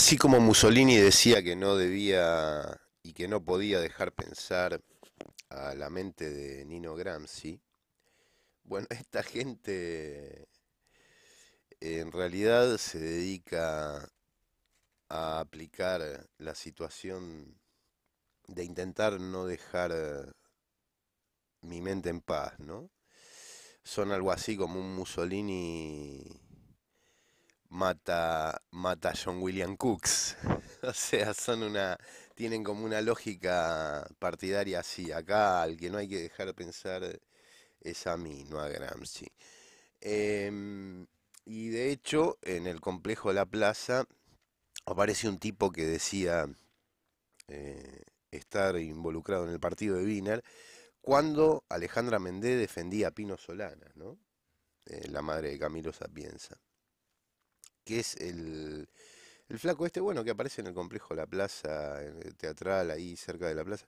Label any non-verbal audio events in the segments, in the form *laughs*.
Así como Mussolini decía que no debía y que no podía dejar pensar a la mente de Nino Gramsci, bueno, *laughs* esta gente en realidad se dedica a aplicar la situación de intentar no dejar mi mente en paz, ¿no? Son algo así como un Mussolini mata, mata a John William Cooks. *laughs* o sea, son una. tienen como una lógica partidaria así. Acá al que no hay que dejar pensar es a mí, no a Gramsci. Em, y de hecho, en el complejo de La Plaza aparece un tipo que decía eh, estar involucrado en el partido de Wiener cuando Alejandra Mendé defendía a Pino Solana, ¿no? Eh, la madre de Camilo Sapienza que es el, flaco este, bueno, que aparece en el complejo La Plaza, teatral, ahí cerca de la plaza.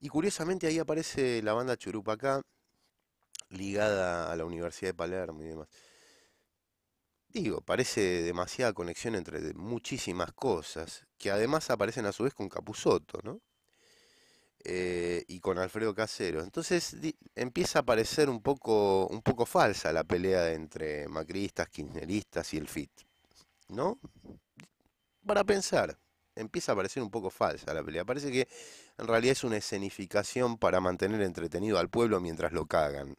Y curiosamente ahí aparece la banda Churupacá, ligada a la Universidad de Palermo y demás. Digo, parece demasiada conexión entre muchísimas cosas, que además aparecen a su vez con Capusoto, ¿no? Eh, y con Alfredo Casero. Entonces empieza a parecer un poco, un poco falsa la pelea entre macristas, kirchneristas y el FIT. ¿No? Para pensar, empieza a parecer un poco falsa la pelea. Parece que en realidad es una escenificación para mantener entretenido al pueblo mientras lo cagan.